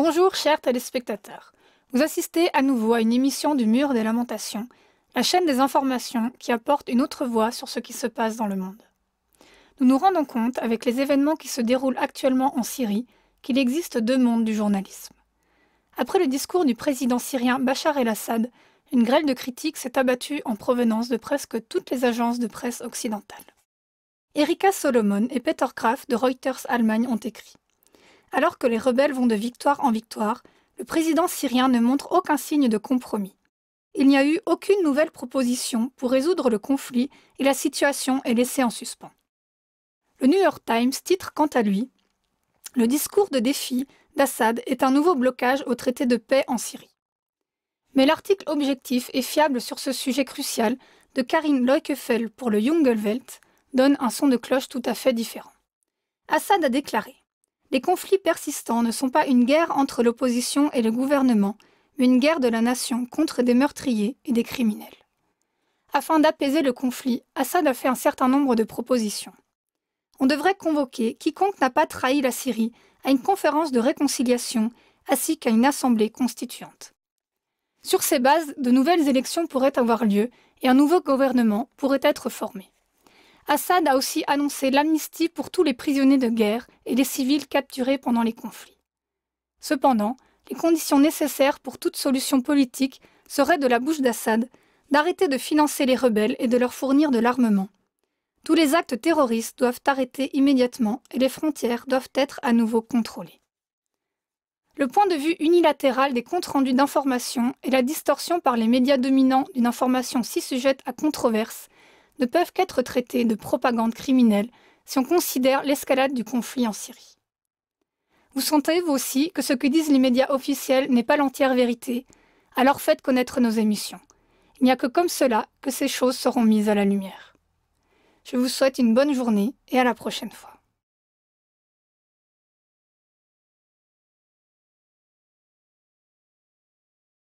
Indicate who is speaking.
Speaker 1: Bonjour chers téléspectateurs. Vous assistez à nouveau à une émission du Mur des Lamentations, la chaîne des informations qui apporte une autre voix sur ce qui se passe dans le monde. Nous nous rendons compte, avec les événements qui se déroulent actuellement en Syrie, qu'il existe deux mondes du journalisme. Après le discours du président syrien Bachar el-Assad, une grêle de critiques s'est abattue en provenance de presque toutes les agences de presse occidentales. Erika Solomon et Peter Kraft de Reuters Allemagne ont écrit alors que les rebelles vont de victoire en victoire, le président syrien ne montre aucun signe de compromis. Il n'y a eu aucune nouvelle proposition pour résoudre le conflit et la situation est laissée en suspens. Le New York Times titre quant à lui Le discours de défi d'Assad est un nouveau blocage au traité de paix en Syrie. Mais l'article objectif et fiable sur ce sujet crucial de Karine Leukefeld pour le Welt donne un son de cloche tout à fait différent. Assad a déclaré les conflits persistants ne sont pas une guerre entre l'opposition et le gouvernement, mais une guerre de la nation contre des meurtriers et des criminels. Afin d'apaiser le conflit, Assad a fait un certain nombre de propositions. On devrait convoquer quiconque n'a pas trahi la Syrie à une conférence de réconciliation ainsi qu'à une assemblée constituante. Sur ces bases, de nouvelles élections pourraient avoir lieu et un nouveau gouvernement pourrait être formé. Assad a aussi annoncé l'amnistie pour tous les prisonniers de guerre et les civils capturés pendant les conflits. Cependant, les conditions nécessaires pour toute solution politique seraient de la bouche d'Assad d'arrêter de financer les rebelles et de leur fournir de l'armement. Tous les actes terroristes doivent arrêter immédiatement et les frontières doivent être à nouveau contrôlées. Le point de vue unilatéral des comptes rendus d'information et la distorsion par les médias dominants d'une information si sujette à controverse ne peuvent qu'être traités de propagande criminelle si on considère l'escalade du conflit en Syrie. Vous sentez, vous aussi, que ce que disent les médias officiels n'est pas l'entière vérité, alors faites connaître nos émissions. Il n'y a que comme cela que ces choses seront mises à la lumière. Je vous souhaite une bonne journée et à la prochaine fois.